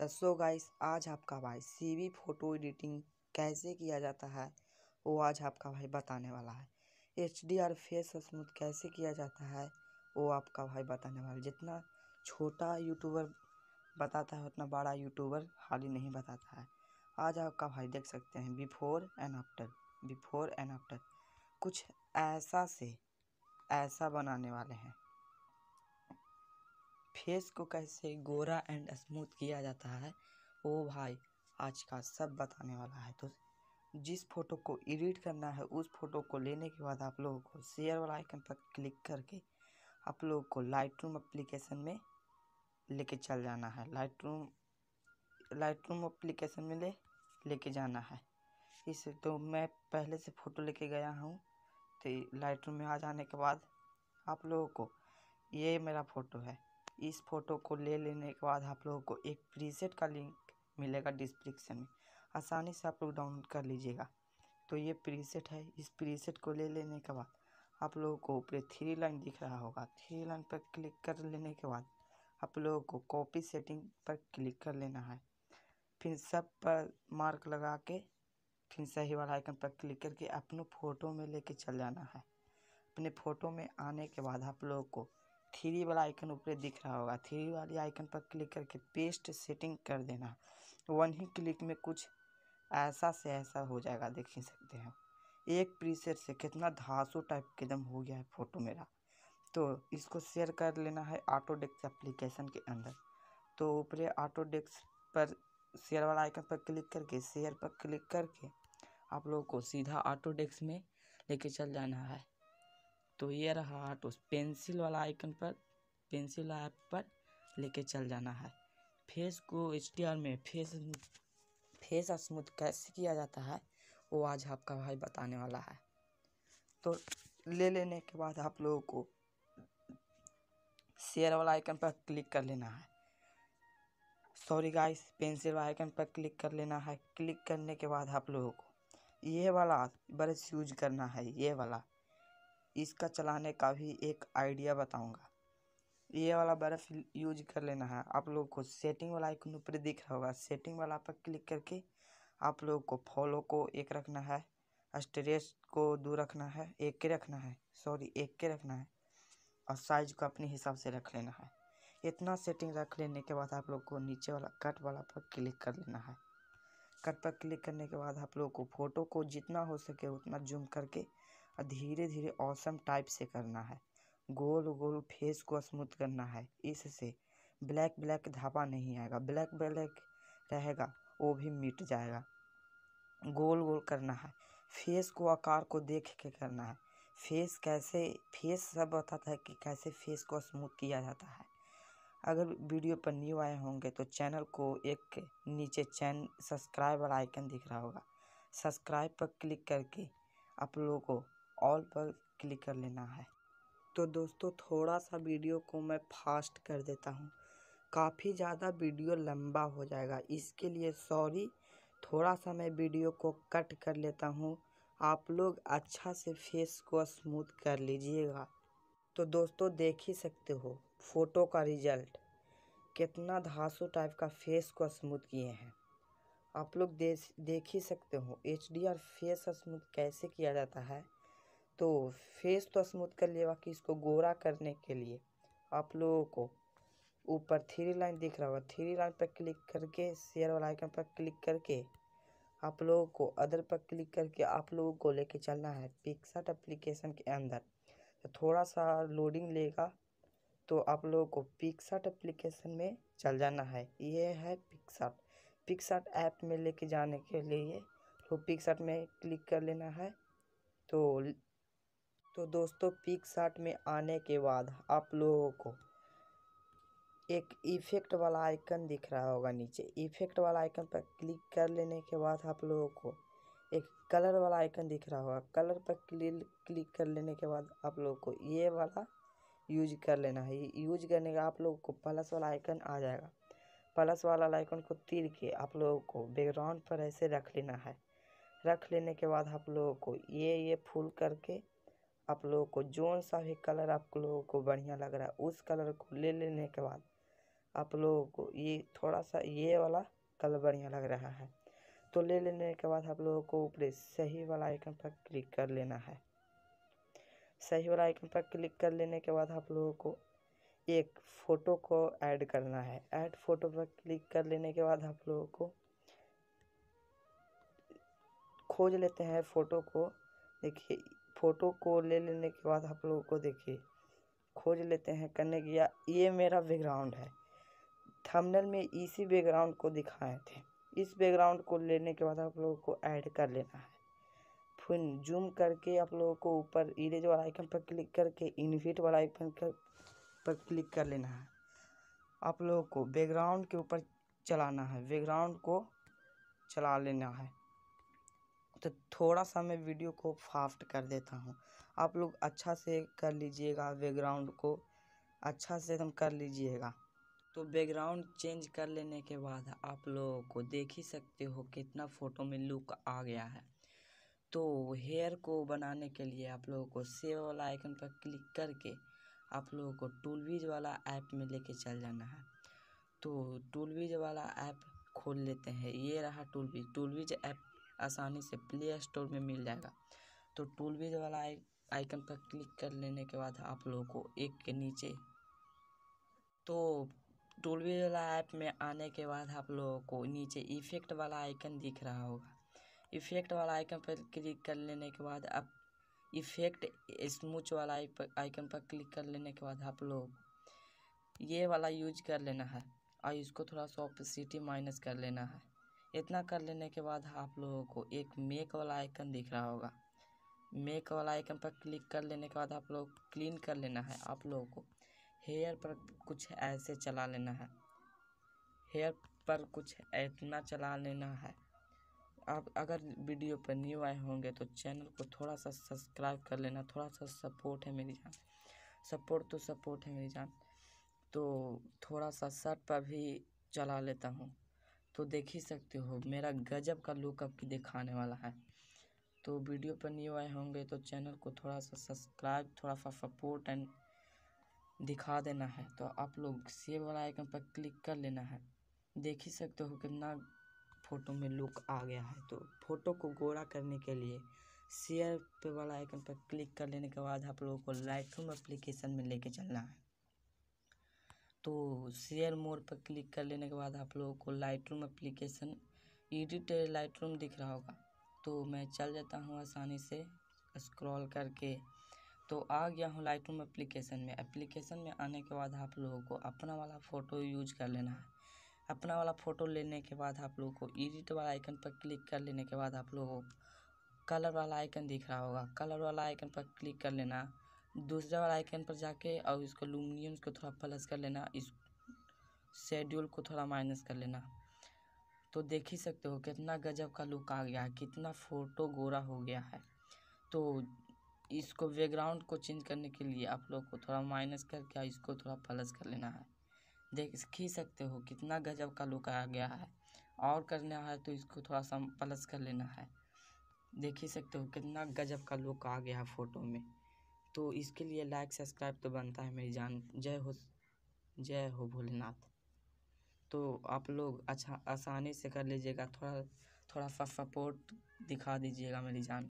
तो so guys आज आपका भाई सीवी फोटो एडिटिंग कैसे किया जाता है वो आज आपका भाई बताने वाला है H D R face smooth कैसे किया जाता है वो आपका भाई बताने वाला जितना छोटा यूट्यूबर बताता है उतना बड़ा यूट्यूबर हाल ही नहीं बताता है आज आपका भाई देख सकते हैं before and after before and after कुछ ऐसा से ऐसा बनाने वाले हैं फेस को कैसे गोरा एंड स्मूथ किया जाता है वो भाई आज का सब बताने वाला है तो जिस फोटो को एडिट करना है उस फोटो को लेने के बाद आप लोगों को शेयर वाला आइकन पर क्लिक करके आप लोगों को लाइट रूम अप्लीकेशन में लेके चल जाना है Lightroom Lightroom application में ले लेके जाना है इस तो मैं पहले से फ़ोटो लेके गया हूँ तो लाइट रूम में आ जाने के बाद आप लोगों को ये मेरा फ़ोटो है इस फोटो को ले लेने के बाद आप लोगों को एक प्रीसेट का लिंक मिलेगा डिस्क्रिप्शन में आसानी से आप लोग डाउनलोड कर लीजिएगा तो ये प्रीसेट है इस प्रीसेट को ले लेने के बाद आप लोगों को ऊपर थ्री लाइन दिख रहा होगा थ्री लाइन पर क्लिक कर लेने के बाद आप लोगों को कॉपी सेटिंग पर क्लिक कर लेना है फिर सब पर मार्क लगा के फिर सही वाला आइकन पर क्लिक करके अपने फ़ोटो में लेके चल जाना है अपने फ़ोटो में आने के बाद आप लोगों को थ्री वाला आइकन ऊपर दिख रहा होगा थ्री वाली आइकन पर क्लिक करके पेस्ट सेटिंग कर देना वन ही क्लिक में कुछ ऐसा से ऐसा हो जाएगा देख ही सकते हैं एक प्रीसेट से कितना धांसू टाइप के एकदम हो गया है फ़ोटो मेरा तो इसको शेयर कर लेना है ऑटोडेस्क एप्लीकेशन के अंदर तो ऊपरे ऑटोडेक्स पर शेयर वाला आइकन पर क्लिक करके शेयर पर क्लिक करके आप लोगों को सीधा ऑटोडेस्क में लेके चल जाना है तो ये रहा आर्ट उस पेंसिल वाला आइकन पर पेंसिल ऐप पर लेके चल जाना है फेस को एच में फेस फेस स्मूथ कैसे किया जाता है वो आज आपका भाई बताने वाला है तो ले लेने के बाद आप लोगों को शेयर वाला आइकन पर क्लिक कर लेना है सॉरी गाइस पेंसिल वाला आइकन पर क्लिक कर लेना है क्लिक करने के बाद आप लोगों को ये वाला बड़े यूज करना है ये वाला इसका चलाने का भी एक आइडिया बताऊँगा ये वाला बर्फ यूज कर लेना है आप लोग को सेटिंग वाला आइकन ऊपर दिख रहा होगा सेटिंग वाला पर क्लिक करके आप लोगों को फॉलो को एक रखना है स्ट्रेस को दो रखना है एक के रखना है सॉरी एक के रखना है और साइज को अपने हिसाब से रख लेना है इतना सेटिंग रख लेने के बाद आप लोग को नीचे वाला कट वाला पर क्लिक कर लेना है कट पर क्लिक करने के बाद आप लोग को फ़ोटो को जितना हो सके उतना जूम करके और धीरे धीरे औसम टाइप से करना है गोल गोल फेस को स्मूथ करना है इससे ब्लैक ब्लैक धापा नहीं आएगा ब्लैक ब्लैक रहेगा वो भी मिट जाएगा गोल गोल करना है फेस को आकार को देख के करना है फेस कैसे फेस सब बताता है कि कैसे फेस को स्मूथ किया जाता है अगर वीडियो पर न्यू आए होंगे तो चैनल को एक नीचे चैन सब्सक्राइब और आइकन दिख रहा होगा सब्सक्राइब पर क्लिक करके आप लोगों को ऑल पर क्लिक कर लेना है तो दोस्तों थोड़ा सा वीडियो को मैं फास्ट कर देता हूँ काफ़ी ज़्यादा वीडियो लंबा हो जाएगा इसके लिए सॉरी थोड़ा सा मैं वीडियो को कट कर लेता हूँ आप लोग अच्छा से फेस को स्मूथ कर लीजिएगा तो दोस्तों देख ही सकते हो फ़ोटो का रिजल्ट कितना धासु टाइप का फेस को स्मूथ किए हैं आप लोग देख देख ही सकते हो एच फेस स्मूथ कैसे किया जाता है तो फेस तो स्मूथ कर लिया बाकी इसको गोरा करने के लिए आप लोगों को ऊपर थ्री लाइन दिख रहा होगा थ्री लाइन पर क्लिक करके शेयर वाला आइकन पर क्लिक करके आप लोगों को अदर पर क्लिक करके आप लोगों को लेके चलना है पिक्सट एप्लीकेशन के अंदर तो थोड़ा सा लोडिंग लेगा तो आप लोगों को पिक्सट एप्लीकेशन में चल जाना है ये है पिक्सट पिक्सट ऐप में लेके जाने के लिए तो पिक्सट में क्लिक कर लेना है तो तो दोस्तों पिक शार्ट में आने के बाद आप लोगों को एक इफ़ेक्ट वाला आइकन दिख रहा होगा नीचे इफ़ेक्ट वाला आइकन पर क्लिक कर लेने के बाद आप लोगों को एक कलर वाला आइकन दिख रहा होगा कलर पर क्लिक क्लिक कर लेने के बाद आप लोगों को ये वाला यूज कर लेना है यूज करने का आप लोगों को प्लस वाला आइकन आ जाएगा प्लस वाला आइकन को तीर के आप लोगों को बैकग्राउंड पर ऐसे रख लेना है रख लेने के बाद आप लोगों को ये ये फूल करके आप लोगों को जौन सा भी कलर आप लोगों को बढ़िया लग रहा है उस कलर को ले लेने के बाद आप लोगों को ये थोड़ा सा ये वाला कलर बढ़िया लग रहा है तो ले लेने के बाद आप लोगों को ऊपर सही वाला आइकन पर क्लिक कर लेना है सही वाला आइकन पर क्लिक कर लेने के बाद आप लोगों को एक फ़ोटो को ऐड करना है ऐड फ़ोटो पर क्लिक कर लेने के बाद आप लोगों को खोज लेते हैं फ़ोटो को देखिए फ़ोटो को ले लेने के बाद आप लोगों को देखिए खोज लेते हैं करने या ये मेरा बैकग्राउंड है थंबनेल में इसी बैकग्राउंड को दिखाए थे इस बैकग्राउंड को लेने के बाद आप लोगों को ऐड कर लेना है फिर जूम करके आप लोगों को ऊपर इरेज वाला आइकन पर क्लिक करके इनविट वाला आइकन कर, पर क्लिक कर लेना है आप लोगों को बैकग्राउंड के ऊपर चलाना है बैकग्राउंड को चला लेना है तो थोड़ा सा मैं वीडियो को फास्ट कर देता हूँ आप लोग अच्छा से कर लीजिएगा बैकग्राउंड को अच्छा से एकदम कर लीजिएगा तो बैकग्राउंड चेंज कर लेने के बाद आप लोगों को देख ही सकते हो कितना फ़ोटो में लुक आ गया है तो हेयर को बनाने के लिए आप लोगों को सेव वाला आइकन पर क्लिक करके आप लोगों को टूलवीज वाला ऐप में लेके चल जाना है तो टूलवीज वाला ऐप खोल लेते हैं ये रहा टूलवीज टूलवीज ऐप आसानी से प्ले स्टोर में मिल जाएगा तो टूलबीज वाला आइकन पर क्लिक कर लेने के बाद आप लोगों को एक के नीचे तो टूलबीज वाला ऐप में आने के बाद आप लोगों को नीचे इफेक्ट वाला आइकन दिख रहा होगा इफेक्ट वाला आइकन पर क्लिक कर लेने के बाद आप इफेक्ट स्मूच वाला आइकन पर क्लिक कर लेने के बाद आप लोग ये वाला यूज कर लेना है और इसको थोड़ा सा सिटी माइनस कर लेना है इतना कर लेने के बाद आप लोगों को एक मेक वाला आइकन दिख रहा होगा मेक वाला आइकन पर क्लिक कर लेने के बाद आप लोग क्लीन कर लेना है आप लोगों को हेयर पर कुछ ऐसे चला लेना है हेयर पर कुछ इतना चला लेना है आप अगर वीडियो पर न्यू आए होंगे तो चैनल को थोड़ा सा सब्सक्राइब कर लेना थोड़ा सा सपोर्ट है मेरी जान सपोर्ट तो सपोर्ट है मेरी जान तो थोड़ा सा शर्ट पर भी चला लेता हूँ तो देख ही सकते हो मेरा गजब का लुक अब की दिखाने वाला है तो वीडियो पर न्यू आए होंगे तो चैनल को थोड़ा सा सब्सक्राइब थोड़ा सा सपोर्ट एंड दिखा देना है तो आप लोग सेव वाला आइकन पर क्लिक कर लेना है देख ही सकते हो कितना फ़ोटो में लुक आ गया है तो फ़ोटो को गोरा करने के लिए शेयर पे वाला आइकन पर क्लिक कर लेने के बाद आप लोगों को लाइट रूम अप्लीकेशन में लेके चलना है तो शेयर मोड पर क्लिक कर लेने के बाद आप लोगों को Lightroom application edit Lightroom दिख रहा होगा तो मैं चल जाता हूँ आसानी से स्क्रॉल करके तो आ गया हूँ लाइट रूम अप्लीकेशन में एप्लीकेशन में आने के बाद आप लोगों को अपना वाला फ़ोटो यूज कर लेना है अपना वाला फ़ोटो लेने के बाद आप लोगों को एडिट वाला आइकन पर क्लिक कर लेने के बाद आप लोगों को कलर वाला आइकन दिख रहा होगा कलर वाला आइकन पर क्लिक कर लेना दूसरा वाला आइकन पर जाके और इसको लूमिनियम को थोड़ा प्लस कर लेना इस शेड्यूल को थोड़ा माइनस कर लेना तो देख ही सकते हो कितना गजब का लुक आ गया है कितना फ़ोटो गोरा हो गया है तो इसको बैकग्राउंड को चेंज करने के लिए आप लोग को थोड़ा माइनस करके इसको थोड़ा प्लस तो कर लेना है देख ही सकते हो कितना गजब का लुक आ गया है और करना है तो इसको थोड़ा सा प्लस कर लेना है देख ही सकते हो कितना गजब का लुक आ गया है फ़ोटो में तो इसके लिए लाइक सब्सक्राइब तो बनता है मेरी जान जय हो जय हो भोलेनाथ तो आप लोग अच्छा आसानी से कर लीजिएगा थोड़ा थोड़ा सा सपोर्ट दिखा दीजिएगा मेरी जान